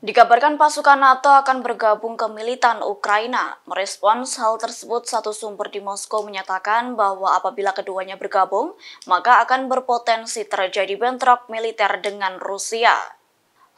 Dikabarkan pasukan NATO akan bergabung ke militan Ukraina. Merespons hal tersebut, satu sumber di Moskow menyatakan bahwa apabila keduanya bergabung, maka akan berpotensi terjadi bentrok militer dengan Rusia.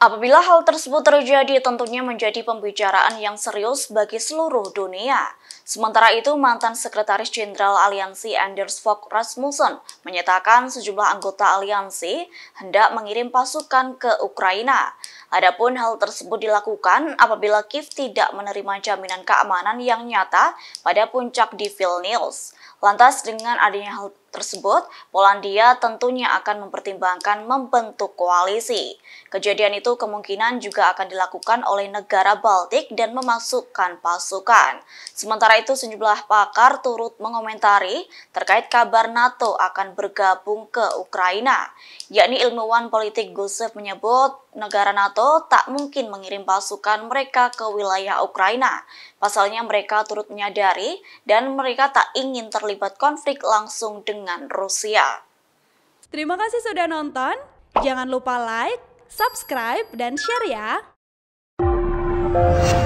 Apabila hal tersebut terjadi tentunya menjadi pembicaraan yang serius bagi seluruh dunia. Sementara itu, mantan Sekretaris Jenderal Aliansi Anders Fogh Rasmussen menyatakan sejumlah anggota aliansi hendak mengirim pasukan ke Ukraina. Adapun hal tersebut dilakukan apabila Kiev tidak menerima jaminan keamanan yang nyata pada puncak di Vilnius. Lantas dengan adanya hal tersebut, Polandia tentunya akan mempertimbangkan membentuk koalisi. Kejadian itu kemungkinan juga akan dilakukan oleh negara Baltik dan memasukkan pasukan. Sementara itu sejumlah pakar turut mengomentari terkait kabar NATO akan bergabung ke Ukraina. Yakni ilmuwan politik Gusev menyebut negara NATO tak mungkin mengirim pasukan mereka ke wilayah Ukraina. Pasalnya mereka turut menyadari dan mereka tak ingin terlibat konflik langsung dengan dengan Rusia. Terima kasih sudah nonton. Jangan lupa like, subscribe, dan share ya.